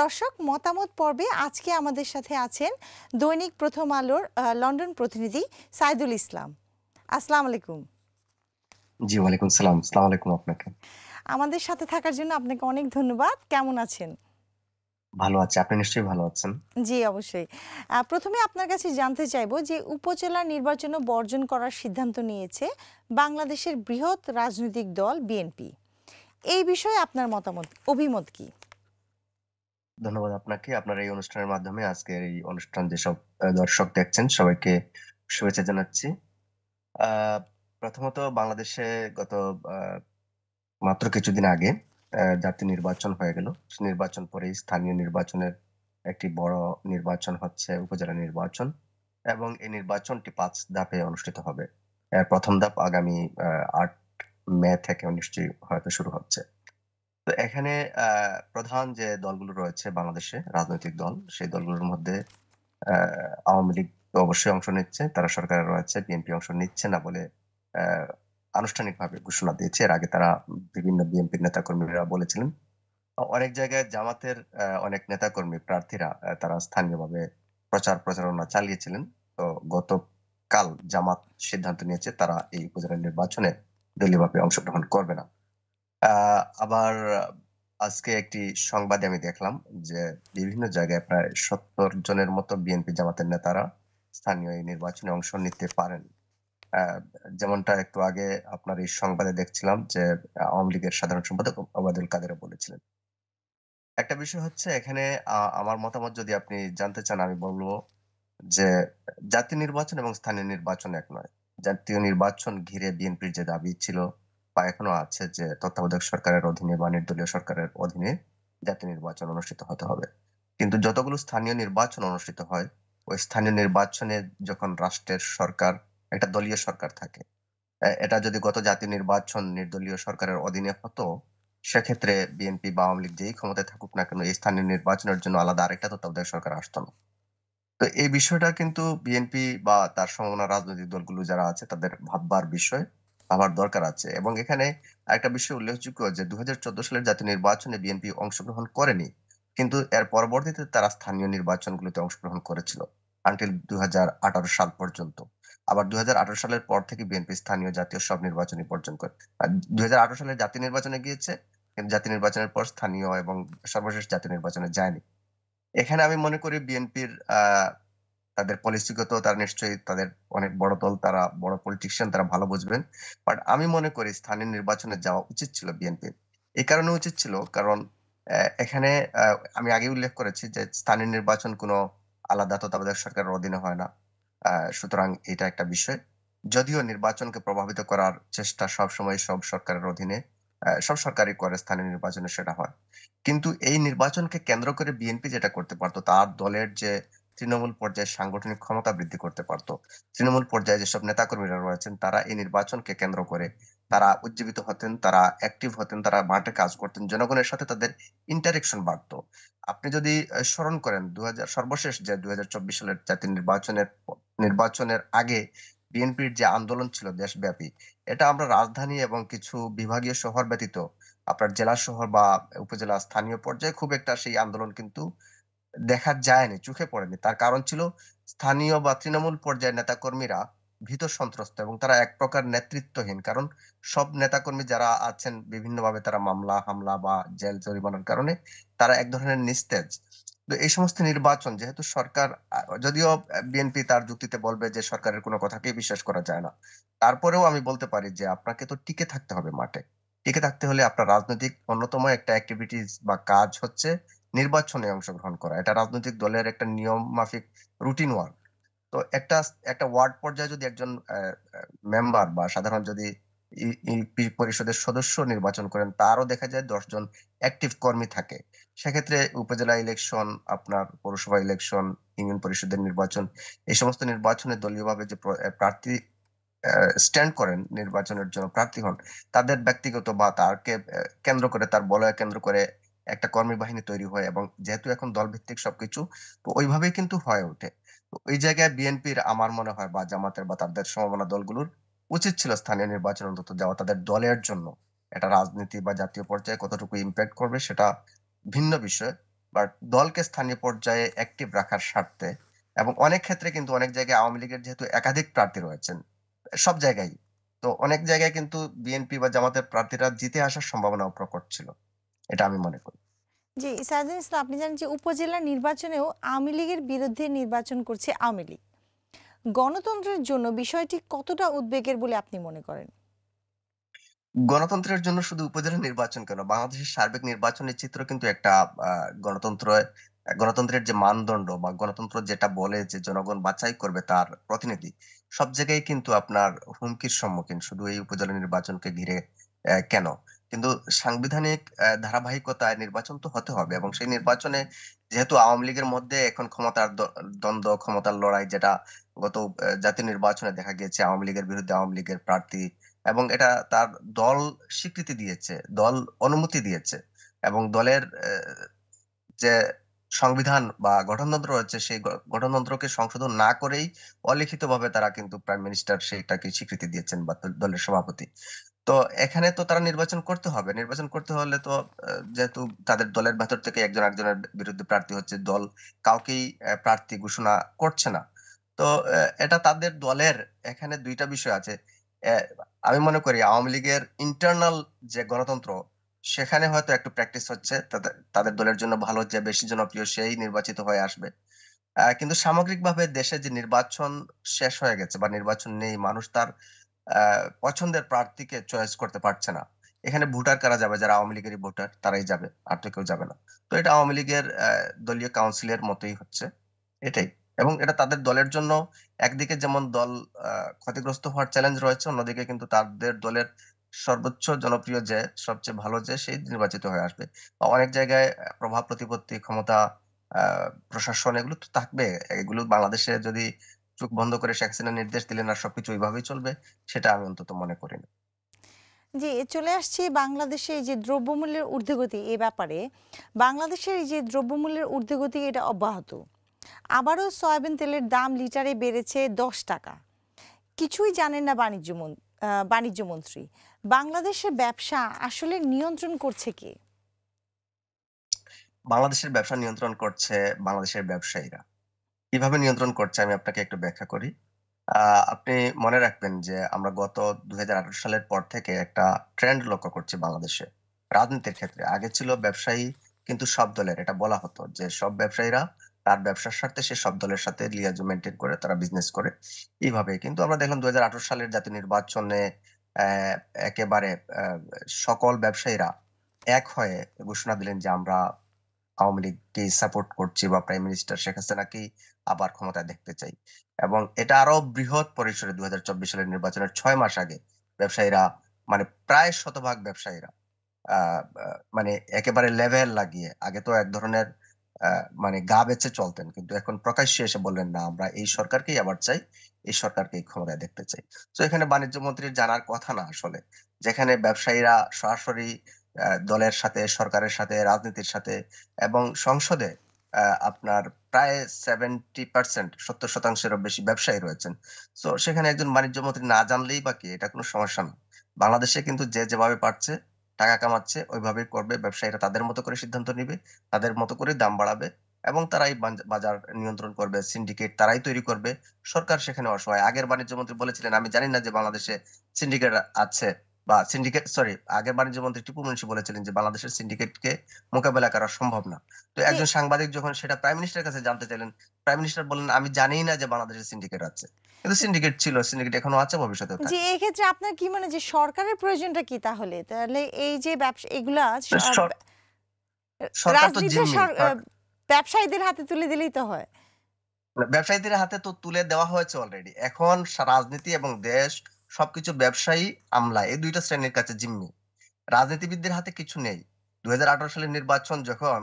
দর্শক মতামত পর্বে আজকে আমাদের সাথে আছেন দৈনিক প্রথম আলোর লন্ডন প্রতিনিধি সাইদুল ইসলাম আসসালাম আলাইকুম জি ওয়ালাইকুম সালাম আসসালামু আলাইকুম আপনাকে আমাদের সাথে থাকার জন্য আপনাকে অনেক ধন্যবাদ কেমন আছেন ভালো আছি আপনি নিশ্চয়ই ভালো আছেন জি অবশ্যই প্রথমে আপনার কাছে জানতে চাইব যে উপজেলা নির্বাচন বর্জন করার সিদ্ধান্ত নিয়েছে বাংলাদেশের বৃহৎ রাজনৈতিক দল বিএনপি এই বিষয়ে আপনার মতামত অভিমত কি ধন্যবাদ আপনাকে আপনার এই অনুষ্ঠানের মাধ্যমে আজকের এই অনুষ্ঠান যেসব দর্শক দেখছেন সবাইকে শুভেচ্ছা জানাচ্ছি প্রথমত বাংলাদেশে গত মাত্র কিছুদিন আগে জাতীয় নির্বাচন হয়ে গেল নির্বাচন পরে স্থানীয় নির্বাচনের একটি বড় নির্বাচন হচ্ছে উপজেলা নির্বাচন এবং এই নির্বাচনটি পাঁচ ধাপে অনুষ্ঠিত হবে প্রথম ধাপ আগামী আট মে থেকে নিশ্চয়ই হয়তো শুরু হচ্ছে তো এখানে প্রধান যে দলগুলো রয়েছে বাংলাদেশে রাজনৈতিক দল সেই দলগুলোর মধ্যে আওয়ামী লীগ অবশ্যই অংশ নিচ্ছে তারা সরকারে রয়েছে বিএনপি অংশ নিচ্ছে না বলে আনুষ্ঠানিকভাবে ঘোষণা দিয়েছে এর আগে তারা বিভিন্ন বিএনপির নেতাকর্মীরা বলেছিলেন অনেক জায়গায় জামাতের অনেক নেতাকর্মী প্রার্থীরা তারা স্থানীয়ভাবে প্রচার প্রচারণা চালিয়েছিলেন তো গত কাল জামাত সিদ্ধান্ত নিয়েছে তারা এই উপজেলা নির্বাচনে দলীয়ভাবে অংশগ্রহণ করবে না আহ আবার আজকে একটি সংবাদে আমি দেখলাম যে বিভিন্ন জায়গায় প্রায় সত্তর জনের মতো বিএনপি জামাতের নেতারা স্থানীয় এই নির্বাচনে অংশ নিতে পারেন যেমনটা একটু আগে আপনার এই সংবাদে দেখছিলাম যে আওয়ামী লীগের সাধারণ সম্পাদক আবাদুল কাদের বলেছিলেন একটা বিষয় হচ্ছে এখানে আমার মতামত যদি আপনি জানতে চান আমি বলবো যে জাতীয় নির্বাচন এবং স্থানীয় নির্বাচন এক নয় জাতীয় নির্বাচন ঘিরে বিএনপির যে দাবি ছিল বা এখনো আছে যে তত্ত্বাবধায়ক সরকারের অধীনে বা নির্দলীয় সরকারের অধীনে জাতীয় নির্বাচন অনুষ্ঠিত হতে হবে কিন্তু যতগুলো স্থানীয় নির্বাচন অনুষ্ঠিত হয় ওই স্থানীয় নির্বাচনে যখন রাষ্ট্রের সরকার একটা দলীয় সরকার থাকে এটা যদি গত জাতীয় নির্বাচন নির্দলীয় সরকারের অধীনে হতো সেক্ষেত্রে বিএনপি বা আওয়ামী লীগ যেই ক্ষমতায় থাকুক না কেন এই স্থানীয় নির্বাচনের জন্য আলাদা আরেকটা তত্ত্বাবধায়ক সরকার আসতো না তো এই বিষয়টা কিন্তু বিএনপি বা তার সম্ভাবনা রাজনৈতিক দলগুলো যারা আছে তাদের ভাববার বিষয় আবার দরকার আছে এবং এখানে একটা বিষয় উল্লেখযোগ্য যে দু সালের জাতীয় নির্বাচনে বিএনপি অংশগ্রহণ করেনি কিন্তু এর পরবর্তীতে তারা স্থানীয় নির্বাচনগুলোতে অংশগ্রহণ করেছিল আনটিল দু সাল পর্যন্ত আবার দু সালের পর থেকে বিএনপি স্থানীয় জাতীয় সব নির্বাচনই বর্জন করে দু সালে জাতীয় নির্বাচনে গিয়েছে জাতীয় নির্বাচনের পর স্থানীয় এবং সর্বশেষ জাতীয় নির্বাচনে যায়নি এখানে আমি মনে করি বিএনপির আহ তাদের পলিসিগত তারা নিশ্চয়ই তাদের অনেক বড় দল তারা বড় পলিটিশিয়ান তারা ভালো বুঝবেন বাট আমি মনে করি স্থানীয় নির্বাচনে যাওয়া উচিত ছিল বিএনপির এই কারণে উচিত ছিল কারণ এখানে আমি আগে উল্লেখ করেছি যে স্থানীয় নির্বাচন কোনো আলাদা তত্ত্বাবধায়ক সরকারের অধীনে হয় না সুতরাং এটা একটা বিষয় যদিও নির্বাচনকে প্রভাবিত করার চেষ্টা সব সময় সব সরকারের অধীনে সব সরকারই করে স্থানীয় নির্বাচনে সেটা হয় কিন্তু এই নির্বাচনকে কেন্দ্র করে বিএনপি যেটা করতে পারতো তার দলের যে তৃণমূল পর্যায়ে সাংগঠনিক ক্ষমতা বৃদ্ধি করতে পারত তৃণমূল পর্যায়ে যেসব নেতাকর্মীরা রয়েছেন তারা এই নির্বাচনকে কেন্দ্র করে তারা উজ্জীবিত হতেন তারা অ্যাক্টিভ হতেন তারা মাঠে কাজ করতেন জনগণের সাথে তাদের ইন্টারেকশন বাড়ত আপনি যদি স্মরণ করেন দু সর্বশেষ যে দু সালের জাতীয় নির্বাচনের নির্বাচনের আগে বিএনপির যে আন্দোলন ছিল দেশব্যাপী এটা আমরা রাজধানী এবং কিছু বিভাগীয় শহর ব্যতীত আপনার জেলা শহর বা উপজেলা স্থানীয় পর্যায়ে খুব একটা সেই আন্দোলন কিন্তু দেখা যায়নি চোখে পড়েনি তার কারণ ছিল স্থানীয় বা তৃণমূল পর্যায়ের নেতাকর্মীরা ভীত সন্ত্রস্ত এবং তারা এক প্রকার নেতৃত্বহীন কারণ সব নেতাকর্মী যারা আছেন বিভিন্নভাবে তারা মামলা হামলা বা জেল জরিমানার কারণে তারা এক ধরনের নিস্তেজ তো এই সমস্ত নির্বাচন যেহেতু সরকার যদিও বিএনপি তার যুক্তিতে বলবে যে সরকারের কোনো কথাকেই বিশ্বাস করা যায় না তারপরেও আমি বলতে পারি যে আপনাকে তো টিকে থাকতে হবে মাঠে টিকে থাকতে হলে আপনার রাজনৈতিক অন্যতম একটা অ্যাক্টিভিটিস বা কাজ হচ্ছে নির্বাচনে অংশগ্রহণ করা এটা রাজনৈতিক দলের একটা নিয়ম মাফিক রুটিন ওয়ার্ক তো একটা একটা ওয়ার্ড পর্যায়ে যদি একজন মেম্বার বা সাধারণ যদি পরিষদের সদস্য নির্বাচন করেন তারও দেখা যায় দশজন অ্যাক্টিভ কর্মী থাকে সেক্ষেত্রে উপজেলা ইলেকশন আপনার পৌরসভা ইলেকশন ইউনিয়ন পরিষদের নির্বাচন এই সমস্ত নির্বাচনে দলীয়ভাবে যে প্রার্থী স্ট্যান্ড করেন নির্বাচনের জন্য প্রার্থী হন তাদের ব্যক্তিগত বা তারকে কেন্দ্র করে তার বলয় কেন্দ্র করে একটা কর্মী বাহিনী তৈরি হয় এবং যেহেতু এখন দলভিত্তিক সবকিছু তো ওইভাবেই কিন্তু হয়ে ওঠে তো ওই জায়গায় বিএনপির আমার মনে হয় বা জামাতের বা তাদের সম্ভাবনা দলগুলোর উচিত ছিল স্থানীয় নির্বাচন অন্তত যাওয়া তাদের দলের জন্য এটা রাজনীতি বা জাতীয় পর্যায়ে কতটুকু ইম্প্যাক্ট করবে সেটা ভিন্ন বিষয় বাট দলকে স্থানীয় পর্যায়ে অ্যাক্টিভ রাখার স্বার্থে এবং অনেক ক্ষেত্রে কিন্তু অনেক জায়গায় আওয়ামী লীগের যেহেতু একাধিক প্রার্থী রয়েছেন সব জায়গায় তো অনেক জায়গায় কিন্তু বিএনপি বা জামাতের প্রার্থীরা জিতে আসার সম্ভাবনাও প্রকট ছিল এটা আমি মনে করি জি সাইদুল ইসলাম আপনি জানেন যে উপজেলা নির্বাচনেও আওয়ামী লীগের বিরুদ্ধে নির্বাচন করছে আওয়ামী লীগ গণতন্ত্রের জন্য বিষয়টি কতটা উদ্বেগের বলে আপনি মনে করেন গণতন্ত্রের জন্য শুধু উপজেলা নির্বাচন কেন বাংলাদেশের সার্বিক নির্বাচনের চিত্র কিন্তু একটা গণতন্ত্র গণতন্ত্রের যে মানদণ্ড বা গণতন্ত্র যেটা বলে যে জনগণ বাছাই করবে তার প্রতিনিধি সব জায়গায় কিন্তু আপনার হুমকির সম্মুখীন শুধু এই উপজেলা নির্বাচনকে ঘিরে কেন কিন্তু সাংবিধানিক ধারাবাহিকতায় নির্বাচন তো হতে হবে এবং সেই নির্বাচনে যেহেতু আওয়ামী লীগের মধ্যে এখন ক্ষমতার দ্বন্দ্ব ক্ষমতার লড়াই যেটা গত জাতীয় নির্বাচনে দেখা গিয়েছে আওয়ামী লীগের বিরুদ্ধে আওয়ামী লীগের প্রার্থী এবং এটা তার দল স্বীকৃতি দিয়েছে দল অনুমতি দিয়েছে এবং দলের যে সংবিধান বা গঠনতন্ত্র রয়েছে সেই গঠনতন্ত্রকে সংশোধন না করেই অলিখিতভাবে তারা কিন্তু প্রাইম মিনিস্টার সেটাকে স্বীকৃতি দিয়েছেন বা দলের সভাপতি তো এখানে তো তারা নির্বাচন করতে হবে নির্বাচন করতে হলে তো যেহেতু তাদের দলের ভেতর থেকে একজন একজনের বিরুদ্ধে প্রার্থী হচ্ছে দল কাউকেই প্রার্থী ঘোষণা করছে না তো এটা তাদের দলের এখানে দুইটা বিষয় আছে আমি মনে করি আওয়ামী লীগের ইন্টারনাল যে গণতন্ত্র সেখানে হয়তো একটু প্র্যাকটিস হচ্ছে তাদের দলের জন্য ভালো যে বেশি জনপ্রিয় সেই নির্বাচিত হয়ে আসবে কিন্তু সামগ্রিকভাবে দেশে যে নির্বাচন শেষ হয়ে গেছে বা নির্বাচন নেই মানুষ তার পছন্দের প্রার্থীকে চয়েস করতে পারছে না এখানে ভোটার কারা যাবে যারা আওয়ামী লীগের ভোটার তারাই যাবে আর তো কেউ যাবে না তো এটা আওয়ামী লীগের দলীয় কাউন্সিলের মতোই হচ্ছে এটাই এবং এটা তাদের দলের জন্য একদিকে যেমন দল ক্ষতিগ্রস্ত হওয়ার চ্যালেঞ্জ রয়েছে অন্যদিকে কিন্তু তাদের দলের সর্বোচ্চ জনপ্রিয় যে সবচেয়ে ভালো যে সেই নির্বাচিত হয়ে আসবে অনেক জায়গায় প্রভাব প্রতিপত্তি ক্ষমতা প্রশাসন এগুলো তো থাকবে এগুলো বাংলাদেশে যদি চোখ বন্ধ করে শেখ হাসিনা নির্দেশ দিলেন আর সবকিছু ওইভাবেই চলবে সেটা আমি অন্তত মনে করি না জি চলে আসছি বাংলাদেশে যে দ্রব্যমূল্যের ঊর্ধ্বগতি এ ব্যাপারে বাংলাদেশের যে দ্রব্যমূল্যের ঊর্ধ্বগতি এটা অব্যাহত আবারও সয়াবিন তেলের দাম লিটারে বেড়েছে দশ টাকা কিছুই জানেন না বাণিজ্য বাণিজ্য মন্ত্রী বাংলাদেশের ব্যবসা আসলে নিয়ন্ত্রণ করছে কে বাংলাদেশের ব্যবসা নিয়ন্ত্রণ করছে বাংলাদেশের ব্যবসায়ীরা কিভাবে নিয়ন্ত্রণ করছে আমি আপনাকে একটু ব্যাখ্যা করি আপনি মনে রাখবেন যে আমরা গত দুই সালের পর থেকে একটা ট্রেন্ড লক্ষ্য করছি বাংলাদেশে রাজনীতির ক্ষেত্রে আগে ছিল ব্যবসায়ী কিন্তু সব দলের এটা বলা হতো যে সব ব্যবসায়ীরা তার ব্যবসার স্বার্থে সে সব দলের সাথে লিয়াজু মেনটেন করে তারা বিজনেস করে এইভাবে কিন্তু আমরা দেখলাম দু সালের জাতীয় নির্বাচনে একেবারে সকল ব্যবসায়ীরা এক হয়ে ঘোষণা দিলেন যে আমরা আওয়ামী লীগকে সাপোর্ট করছি বা প্রাইম মিনিস্টার শেখ হাসিনাকে আবার ক্ষমতায় দেখতে চাই এবং এটা আরো বৃহৎ পরিসরে দুই সালের নির্বাচনের ছয় মাস আগে ব্যবসায়ীরা মানে প্রায় শতভাগ ব্যবসায়ীরা মানে একেবারে লেভেল লাগিয়ে আগে তো এক ধরনের মানে গা বেছে চলতেন কিন্তু এখন প্রকাশ্যে এসে বললেন না আমরা এই সরকারকেই আবার চাই এই সরকারকে ক্ষমতায় দেখতে চাই তো এখানে বাণিজ্য মন্ত্রীর জানার কথা না আসলে যেখানে ব্যবসায়ীরা সরাসরি দলের সাথে সরকারের সাথে রাজনীতির সাথে এবং সংসদে আপনার প্রায় সেভেন্টি পার্সেন্ট সত্তর শতাংশেরও বেশি ব্যবসায়ী রয়েছেন তো সেখানে একজন বাণিজ্য মন্ত্রী না জানলেই কি এটা কোনো সমস্যা না বাংলাদেশে কিন্তু যে যেভাবে পারছে টাকা কামাচ্ছে ওইভাবেই করবে ব্যবসায়ীরা তাদের মতো করে সিদ্ধান্ত নিবে তাদের মতো করে দাম বাড়াবে এবং তারাই বাজার নিয়ন্ত্রণ করবে সিন্ডিকেট তারাই তৈরি করবে সরকার সেখানে অসহায় আগের বাণিজ্য মন্ত্রী বলেছিলেন আমি জানি না যে বাংলাদেশে সিন্ডিকেট আছে বা সিন্ডিকেট সরি আগের বাণিজ্য মন্ত্রী টিপু মুন্সি বলেছিলেন যে বাংলাদেশের সিন্ডিকেটকে মোকাবেলা করা সম্ভব না তো একজন সাংবাদিক যখন সেটা প্রাইম মিনিস্টারের কাছে জানতে চাইলেন প্রাইম মিনিস্টার বললেন আমি জানি না যে বাংলাদেশের সিন্ডিকেট আছে কিন্তু সিন্ডিকেট ছিল সিন্ডিকেট এখনো আছে ভবিষ্যতে জি এই ক্ষেত্রে আপনার কি মনে যে সরকারের প্রয়োজনটা কি তাহলে তাহলে এই যে ব্যবসা এগুলা ব্যবসায়ীদের হাতে তুলে দিলেই তো হয় ব্যবসায়ীদের হাতে তো তুলে দেওয়া হয়েছে অলরেডি এখন রাজনীতি এবং দেশ সবকিছু ব্যবসায়ী আমলা এই দুইটা শ্রেণীর কাছে জিম্মি রাজনীতিবিদদের হাতে কিছু নেই দুই সালের নির্বাচন যখন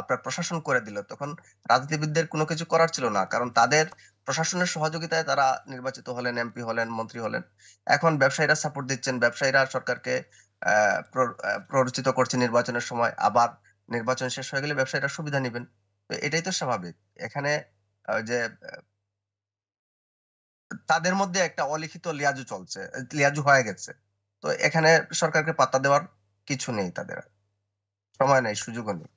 আপনার প্রশাসন করে দিল তখন রাজনীতিবিদদের কোনো কিছু করার ছিল না কারণ তাদের প্রশাসনের সহযোগিতায় তারা নির্বাচিত হলেন এমপি হলেন মন্ত্রী হলেন এখন ব্যবসায়ীরা সাপোর্ট দিচ্ছেন ব্যবসায়ীরা সরকারকে প্ররোচিত করছে নির্বাচনের সময় আবার নির্বাচন শেষ হয়ে গেলে ব্যবসায়ীরা সুবিধা নেবেন তো এটাই তো স্বাভাবিক এখানে যে তাদের মধ্যে একটা অলিখিত লিয়াজু চলছে লিয়াজু হয়ে গেছে তো এখানে সরকারকে পাত্তা দেওয়ার কিছু নেই তাদের সময় নেই সুযোগও নেই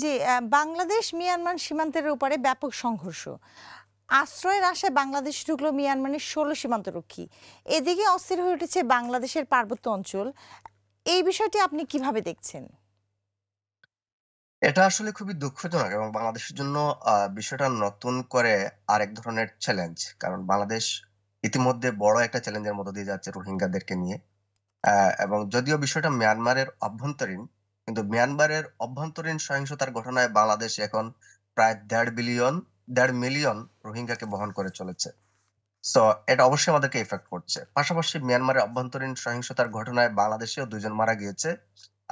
জি বাংলাদেশ মিয়ানমার সীমান্তের উপরে ব্যাপক সংঘর্ষ আশ্রয়ের আশায় বাংলাদেশ ঢুকলো মিয়ানমারের ষোলো সীমান্তরক্ষী এদিকে অস্থির হয়ে উঠেছে বাংলাদেশের পার্বত্য অঞ্চল এই বিষয়টি আপনি কিভাবে দেখছেন এটা আসলে খুবই দুঃখজনক এবং বাংলাদেশের জন্য বিষয়টা নতুন করে আরেক ধরনের চ্যালেঞ্জ। কারণ বাংলাদেশ ইতিমধ্যে বড় একটা চ্যালেঞ্জের মধ্যে দিয়ে যাচ্ছে রোহিঙ্গাদেরকে নিয়ে। এবং যদিও বিষয়টা মিয়ানমারের অভ্যন্তরীণ, কিন্তু মিয়ানমারের অভ্যন্তরীণ সহিংসতার ঘটনায় বাংলাদেশ এখন প্রায় দেড় বিলিয়ন দেড় মিলিয়ন রোহিঙ্গাকে বহন করে চলেছে। সো এটা অবশ্যই আমাদেরকে এফেক্ট করছে। পাশাপাশি মিয়ানমারের অভ্যন্তরীণ সহিংসতার ঘটনায় বাংলাদেশেও দুজন মারা গিয়েছে।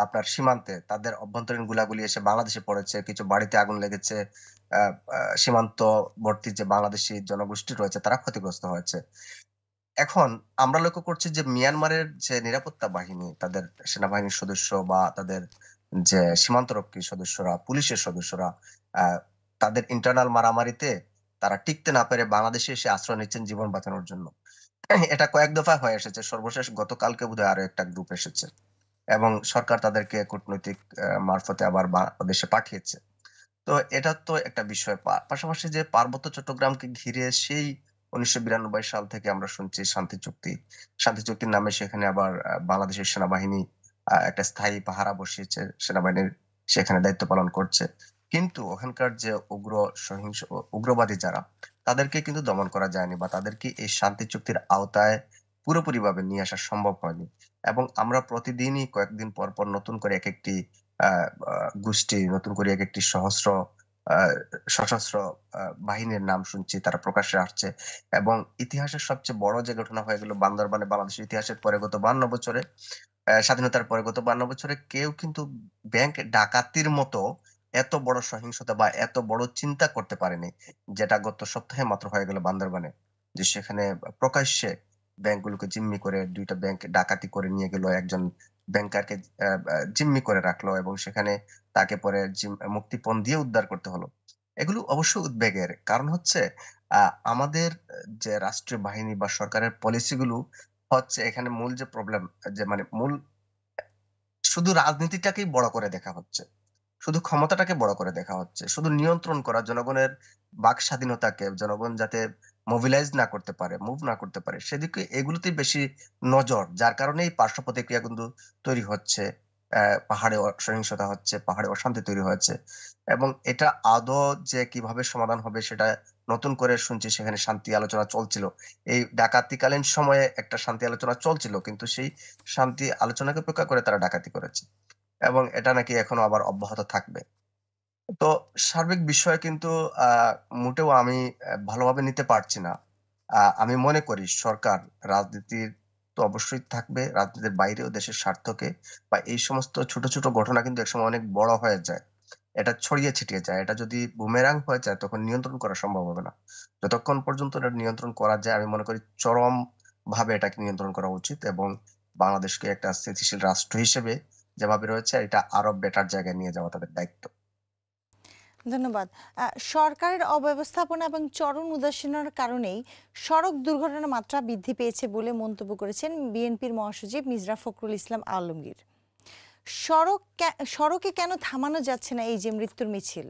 আপনার সীমান্তে তাদের অভ্যন্তরীণ গুলাগুলি এসে বাংলাদেশে পড়েছে কিছু বাড়িতে আগুন লেগেছে সীমান্তবর্তী যে বাংলাদেশি জনগোষ্ঠী রয়েছে তারা ক্ষতিগ্রস্ত হয়েছে এখন আমরা লক্ষ্য করছি যে মিয়ানমারের যে নিরাপত্তা বাহিনী তাদের সেনাবাহিনীর সদস্য বা তাদের যে সীমান্তরক্ষী সদস্যরা পুলিশের সদস্যরা তাদের ইন্টারনাল মারামারিতে তারা টিকতে না পেরে বাংলাদেশে এসে আশ্রয় নিচ্ছেন জীবন বাঁচানোর জন্য এটা কয়েক দফায় হয়ে এসেছে সর্বশেষ গতকালকে বোধহয় আরো একটা গ্রুপ এসেছে এবং সরকার তাদেরকে কূটনৈতিক মারফতে আবার বাংলাদেশে পাঠিয়েছে তো এটা তো একটা বিষয় পাশাপাশি যে পার্বত্য চট্টগ্রামকে ঘিরে সেই উনিশশো বিরানব্বই সাল থেকে আমরা শুনছি শান্তি চুক্তি শান্তি চুক্তির নামে সেখানে আবার বাংলাদেশের সেনাবাহিনী একটা স্থায়ী পাহারা বসিয়েছে সেনাবাহিনীর সেখানে দায়িত্ব পালন করছে কিন্তু ওখানকার যে উগ্র সহিংস উগ্রবাদী যারা তাদেরকে কিন্তু দমন করা যায়নি বা তাদেরকে এই শান্তি চুক্তির আওতায় পুরোপুরিভাবে নিয়ে আসা সম্ভব হয়নি এবং আমরা প্রতিদিনই কয়েকদিন পর পর নতুন করে এক একটি গোষ্ঠী নতুন করে এক একটি সহস্র সশস্ত্র বাহিনীর নাম শুনছি তারা প্রকাশ্যে আসছে এবং ইতিহাসের সবচেয়ে বড় যে ঘটনা হয়ে গেল বান্দরবানে বাংলাদেশের ইতিহাসের পরে গত বান্ন বছরে স্বাধীনতার পরে গত বান্ন বছরে কেউ কিন্তু ব্যাংক ডাকাতির মতো এত বড় সহিংসতা বা এত বড় চিন্তা করতে পারেনি যেটা গত সপ্তাহে মাত্র হয়ে গেল বান্দরবানে যে সেখানে প্রকাশ্যে ব্যাংকগুলোকে জিম্মি করে দুইটা ব্যাংক ডাকাতি করে নিয়ে গেল একজন ব্যাংকারকে জিম্মি করে রাখলো এবং সেখানে তাকে পরে মুক্তিপণ দিয়ে উদ্ধার করতে হলো এগুলো অবশ্য উদ্বেগের কারণ হচ্ছে আমাদের যে রাষ্ট্রীয় বাহিনী বা সরকারের পলিসিগুলো হচ্ছে এখানে মূল যে প্রবলেম যে মানে মূল শুধু রাজনীতিটাকেই বড় করে দেখা হচ্ছে শুধু ক্ষমতাটাকে বড় করে দেখা হচ্ছে শুধু নিয়ন্ত্রণ করা জনগণের বাক স্বাধীনতাকে জনগণ যাতে মোবিলাইজ না করতে পারে মুভ না করতে পারে সেদিকে এগুলোতে বেশি নজর যার কারণে এই পার্শ্ব প্রতিক্রিয়া কিন্তু তৈরি হচ্ছে পাহাড়ে সহিংসতা হচ্ছে পাহাড়ে অশান্তি তৈরি হয়েছে এবং এটা আদৌ যে কিভাবে সমাধান হবে সেটা নতুন করে শুনছি সেখানে শান্তি আলোচনা চলছিল এই ডাকাতিকালীন সময়ে একটা শান্তি আলোচনা চলছিল কিন্তু সেই শান্তি আলোচনাকে উপেক্ষা করে তারা ডাকাতি করেছে এবং এটা নাকি এখনো আবার অব্যাহত থাকবে তো সার্বিক বিষয়ে কিন্তু আহ, মোটেও আমি ভালোভাবে নিতে পারছি না। আহ, আমি মনে করি সরকার রাজনীতির তো অবশ্যই থাকবে, রাজনীতির বাইরেও দেশের স্বার্থকে বা এই সমস্ত ছোট, ছোট ঘটনা কিন্তু একসময় অনেক বড় হয়ে যায়। এটা ছড়িয়ে ছিটিয়ে যায়। এটা যদি বুমেরাং হয়ে যায় তখন নিয়ন্ত্রণ করা সম্ভব হবে না। যতক্ষণ পর্যন্ত এটা নিয়ন্ত্রণ করা যায় আমি মনে করি চরম ভাবে এটাকে নিয়ন্ত্রণ করা উচিত এবং বাংলাদেশকে একটা স্থিতিশীল রাষ্ট্র হিসেবে যেভাবে রয়েছে এটা আরো বেটার জায়গায় নিয়ে যাওয়া তাদের দায়িত্ব। ধন্যবাদ সরকারের অব্যবস্থাপনা এবং চরম উদাসীনার কারণেই সড়ক দুর্ঘটনার মাত্রা বৃদ্ধি পেয়েছে বলে মন্তব্য করেছেন বিএনপির মহাসচিব মিজরা ফখরুল ইসলাম আলমগীর সড়ক সড়কে কেন থামানো যাচ্ছে না এই যে মৃত্যুর মিছিল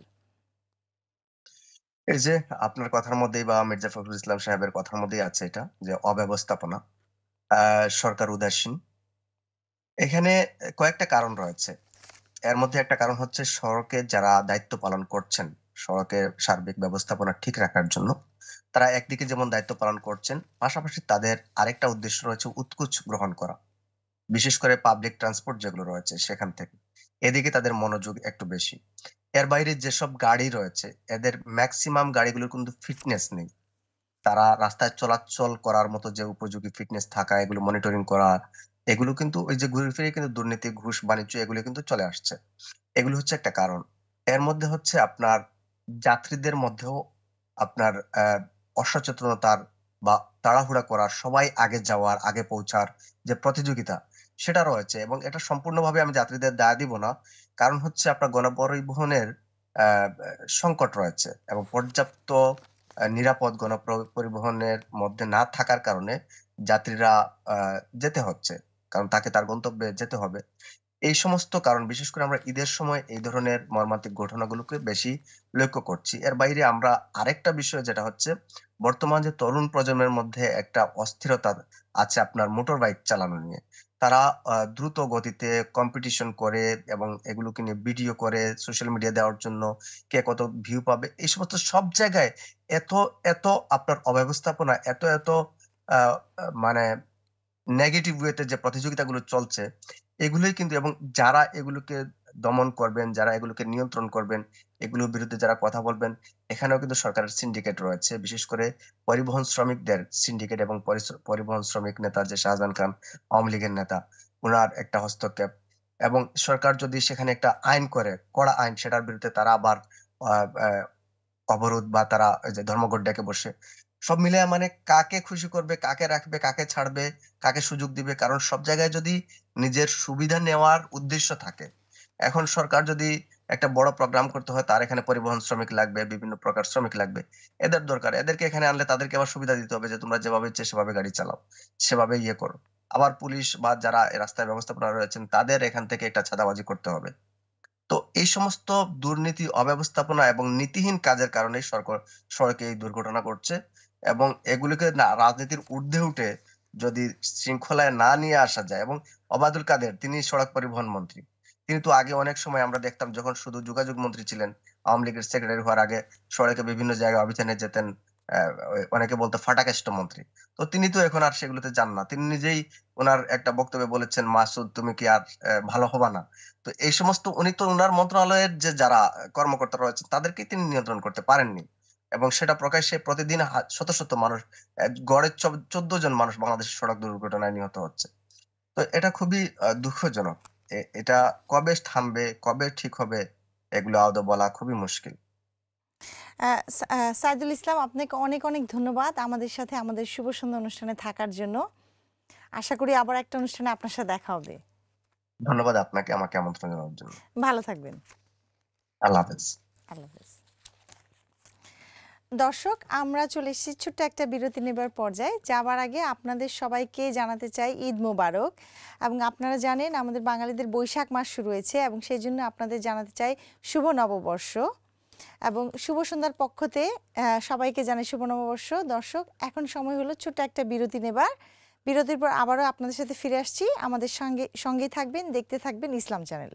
এই যে আপনার কথার মধ্যেই বা মির্জা ফখরুল ইসলাম সাহেবের কথার মধ্যেই আছে এটা যে অব্যবস্থাপনা সরকার উদাসীন এখানে কয়েকটা কারণ রয়েছে এর মধ্যে একটা কারণ হচ্ছে সড়কে যারা দায়িত্ব পালন করছেন সড়কের সার্বিক ব্যবস্থাপনা ঠিক রাখার জন্য তারা একদিকে যেমন দায়িত্ব পালন করছেন পাশাপাশি তাদের আরেকটা উদ্দেশ্য রয়েছে উৎকুচ গ্রহণ করা বিশেষ করে পাবলিক ট্রান্সপোর্ট যেগুলো রয়েছে সেখান থেকে এদিকে তাদের মনোযোগ একটু বেশি এর বাইরে যেসব গাড়ি রয়েছে এদের ম্যাক্সিমাম গাড়িগুলোর কিন্তু ফিটনেস নেই তারা রাস্তায় চলাচল করার মতো যে উপযোগী ফিটনেস থাকা এগুলো মনিটরিং করা এগুলো কিন্তু ওই যে ঘুরে ফিরে কিন্তু দুর্নীতি ঘুষ বাণিজ্য এগুলো কিন্তু চলে আসছে এগুলো হচ্ছে একটা কারণ এর মধ্যে হচ্ছে আপনার যাত্রীদের মধ্যেও আপনার অসচেতনতার বা তাড়াহুড়া করার সবাই আগে যাওয়ার আগে পৌঁছার যে প্রতিযোগিতা সেটা রয়েছে এবং এটা সম্পূর্ণভাবে আমি যাত্রীদের দায় দিব না কারণ হচ্ছে আপনার গণপরিবহনের সংকট রয়েছে এবং পর্যাপ্ত নিরাপদ গণপরিবহনের মধ্যে না থাকার কারণে যাত্রীরা যেতে হচ্ছে কারণ তাকে তার গন্তব্যে যেতে হবে এই সমস্ত কারণ বিশেষ করে আমরা ঈদের সময় এই ধরনের মর্মান্তিক ঘটনাগুলোকে বেশি লক্ষ্য করছি এর বাইরে আমরা আরেকটা বিষয় যেটা হচ্ছে বর্তমান যে তরুণ প্রজন্মের মধ্যে একটা অস্থিরতা আছে আপনার মোটর বাইক চালানো নিয়ে তারা দ্রুত গতিতে কম্পিটিশন করে এবং এগুলোকে নিয়ে ভিডিও করে সোশ্যাল মিডিয়া দেওয়ার জন্য কে কত ভিউ পাবে এই সমস্ত সব জায়গায় এত এত আপনার অব্যবস্থাপনা এত এত মানে নেগেটিভ ওয়েতে যে প্রতিযোগিতাগুলো চলছে এগুলোই কিন্তু এবং যারা এগুলোকে দমন করবেন যারা এগুলোকে নিয়ন্ত্রণ করবেন এগুলোর বিরুদ্ধে যারা কথা বলবেন এখানেও কিন্তু সরকারের সিন্ডিকেট রয়েছে বিশেষ করে পরিবহন শ্রমিকদের সিন্ডিকেট এবং পরিবহন শ্রমিক নেতা যে শাহজাহান খান আওয়ামী লীগের নেতা ওনার একটা হস্তক্ষেপ এবং সরকার যদি সেখানে একটা আইন করে কড়া আইন সেটার বিরুদ্ধে তারা আবার অবরোধ বা তারা যে ধর্মঘট ডেকে বসে সব মিলে মানে কাকে খুশি করবে কাকে রাখবে কাকে ছাড়বে কাকে সুযোগ দিবে কারণ সব জায়গায় যদি নিজের সুবিধা নেওয়ার উদ্দেশ্য থাকে এখন সরকার যদি একটা বড় প্রোগ্রাম করতে হয় তার এখানে পরিবহন শ্রমিক লাগবে বিভিন্ন প্রকার শ্রমিক লাগবে এদের দরকার এদেরকে এখানে আনলে তাদেরকে আবার সুবিধা দিতে হবে যে তোমরা যেভাবে ইচ্ছে সেভাবে গাড়ি চালাও সেভাবে ইয়ে করো আবার পুলিশ বা যারা রাস্তায় ব্যবস্থাপনা রয়েছেন তাদের এখান থেকে একটা ছাদাবাজি করতে হবে তো এই সমস্ত দুর্নীতি অব্যবস্থাপনা এবং নীতিহীন কাজের কারণে সরকার সড়কে এই দুর্ঘটনা ঘটছে এবং এগুলিকে না রাজনীতির ঊর্ধ্বে উঠে যদি শৃঙ্খলায় না নিয়ে আসা যায় এবং অবাদুল কাদের তিনি সড়ক পরিবহন মন্ত্রী তিনি তো আগে অনেক সময় আমরা দেখতাম যখন শুধু যোগাযোগ মন্ত্রী ছিলেন আওয়ামী লীগের সেক্রেটারি হওয়ার আগে সড়কে বিভিন্ন জায়গায় অভিযানে যেতেন অনেকে বলতো ফাটাকেষ্ট মন্ত্রী তো তিনি তো এখন আর সেগুলোতে যান না তিনি নিজেই ওনার একটা বক্তব্যে বলেছেন মাসুদ তুমি কি আর ভালো হবা না তো এই সমস্ত উনি তো ওনার মন্ত্রণালয়ের যে যারা কর্মকর্তা রয়েছে তাদেরকে তিনি নিয়ন্ত্রণ করতে পারেননি এবং সেটা প্রকাশ্যে প্রতিদিন শত শত মানুষ গড়ে চোদ্দ জন মানুষ বাংলাদেশের সড়ক দুর্ঘটনায় নিহত হচ্ছে তো এটা খুবই দুঃখজনক এটা কবে থামবে কবে ঠিক হবে এগুলো আদৌ বলা খুবই মুশকিল সাইদুল ইসলাম আপনাকে অনেক অনেক ধন্যবাদ আমাদের সাথে আমাদের শুভ সন্ধ্যা অনুষ্ঠানে থাকার জন্য আশা করি আবার একটা অনুষ্ঠানে আপনার সাথে দেখা হবে ধন্যবাদ আপনাকে আমাকে আমন্ত্রণ জানানোর জন্য ভালো থাকবেন আল্লাহ হাফেজ আল্লাহ হাফেজ দর্শক আমরা চলে এসেছি ছোট্ট একটা বিরতি নেবার পর্যায়ে যাবার আগে আপনাদের সবাইকে জানাতে চাই ঈদ মোবারক এবং আপনারা জানেন আমাদের বাঙালিদের বৈশাখ মাস শুরু হয়েছে এবং সেই জন্য আপনাদের জানাতে চাই শুভ নববর্ষ এবং শুভ সন্ধ্যার পক্ষতে সবাইকে জানে শুভ নববর্ষ দর্শক এখন সময় হলো ছোট্ট একটা বিরতি নেবার বিরতির পর আবারও আপনাদের সাথে ফিরে আসছি আমাদের সঙ্গে সঙ্গেই থাকবেন দেখতে থাকবেন ইসলাম চ্যানেল